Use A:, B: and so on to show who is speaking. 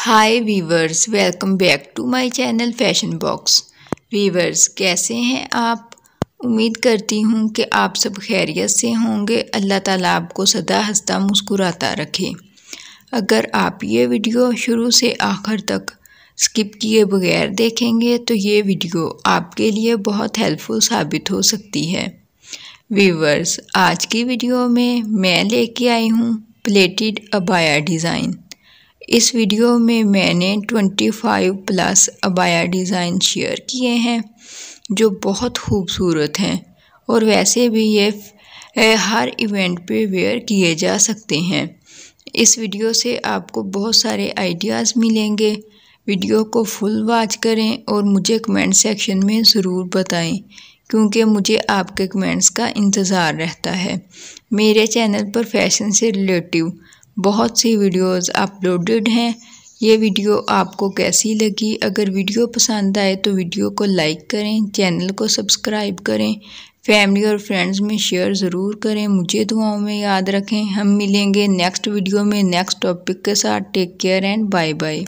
A: hi viewers welcome back to my channel Fashion Box viewers कैसे हैं आप उम्मीद करती हूँ कि आप सब खैरियत से होंगे अल्लाह ताला आपको सदा हंसता मुस्कुराता रखे अगर आप ये वीडियो शुरू से आखिर तक स्किप किए बगैर देखेंगे तो ये वीडियो आपके लिए बहुत हेल्पफुल साबित हो सकती है वीवर्स आज की वीडियो में मैं लेके आई हूँ प्लेटेड अबाया डिज़ाइन इस वीडियो में मैंने 25 प्लस अबाया डिज़ाइन शेयर किए हैं जो बहुत खूबसूरत हैं और वैसे भी ये हर इवेंट पे वेयर किए जा सकते हैं इस वीडियो से आपको बहुत सारे आइडियाज़ मिलेंगे वीडियो को फुल वॉच करें और मुझे कमेंट सेक्शन में ज़रूर बताएं क्योंकि मुझे आपके कमेंट्स का इंतज़ार रहता है मेरे चैनल पर फैशन से रिलेटिव बहुत सी वीडियोस अपलोडेड हैं ये वीडियो आपको कैसी लगी अगर वीडियो पसंद आए तो वीडियो को लाइक करें चैनल को सब्सक्राइब करें फैमिली और फ्रेंड्स में शेयर ज़रूर करें मुझे दुआओं में याद रखें हम मिलेंगे नेक्स्ट वीडियो में नेक्स्ट टॉपिक के साथ take care and bye bye